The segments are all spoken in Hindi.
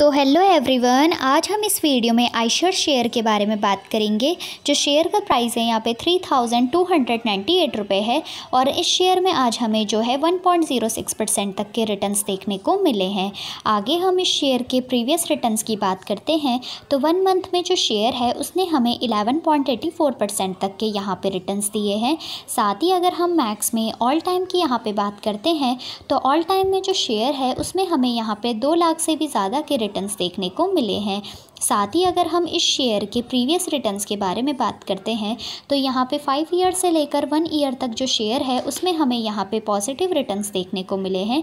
तो हेलो एवरीवन आज हम इस वीडियो में आईशर शेयर के बारे में बात करेंगे जो शेयर का प्राइस है यहाँ पे three thousand two hundred ninety eight रुपये है और इस शेयर में आज हमें जो है one point zero six percent तक के रिटर्न्स देखने को मिले हैं आगे हम इस शेयर के प्रीवियस रिटर्न्स की बात करते हैं तो वन मंथ में जो शेयर है उसने हमें eleven point eighty four percent तक के यहाँ पर रिटर्न्स दिए हैं साथ ही अगर हम मैक्स में ऑल टाइम की यहाँ पर बात करते हैं तो ऑल टाइम में जो शेयर है उसमें हमें यहाँ पर दो लाख से भी ज़्यादा के रिटर्न्स देखने को मिले हैं साथ ही अगर हम इस शेयर के प्रीवियस रिटर्न्स के बारे में बात करते हैं तो यहाँ पे फाइव ईयर से लेकर वन ईयर तक जो शेयर है उसमें हमें यहाँ पे पॉजिटिव रिटर्न्स देखने को मिले हैं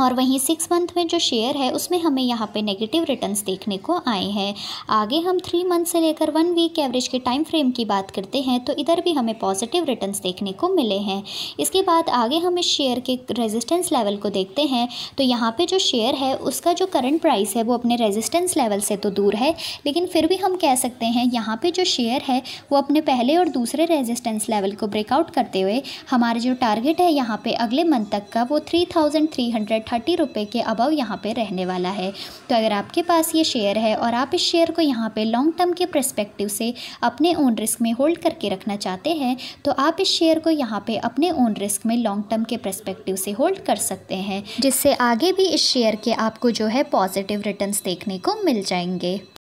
और वहीं सिक्स मंथ में जो शेयर है उसमें हमें यहाँ पे नेगेटिव रिटर्न्स देखने को आए हैं आगे हम थ्री मंथ से लेकर वन वीक एवरेज के टाइम फ्रेम की बात करते हैं तो इधर भी हमें पॉजिटिव रिटर्न्स देखने को मिले हैं इसके बाद आगे हम इस शेयर के रेजिस्टेंस लेवल को देखते हैं तो यहाँ पर जो शेयर है उसका जो करंट प्राइस है वो अपने रेजिस्टेंस लेवल से तो दूर है लेकिन फिर भी हम कह सकते हैं यहाँ पर जो शेयर है वो अपने पहले और दूसरे रेजिस्टेंस लेवल को ब्रेकआउट करते हुए हमारे जो टारगेट है यहाँ पर अगले मंथ तक का वो three thousand three hundred thirty रुपये के अबव यहाँ पे रहने वाला है तो अगर आपके पास ये शेयर है और आप इस शेयर को यहाँ पे लॉन्ग टर्म के प्रस्पेक्टिव से अपने ओन रिस्क में होल्ड करके रखना चाहते हैं तो आप इस शेयर को यहाँ पे अपने ओन रिस्क में लॉन्ग टर्म के प्रस्पेक्टिव से होल्ड कर सकते हैं जिससे आगे भी इस शेयर के आपको जो है पॉजिटिव रिटर्न देखने को मिल जाएंगे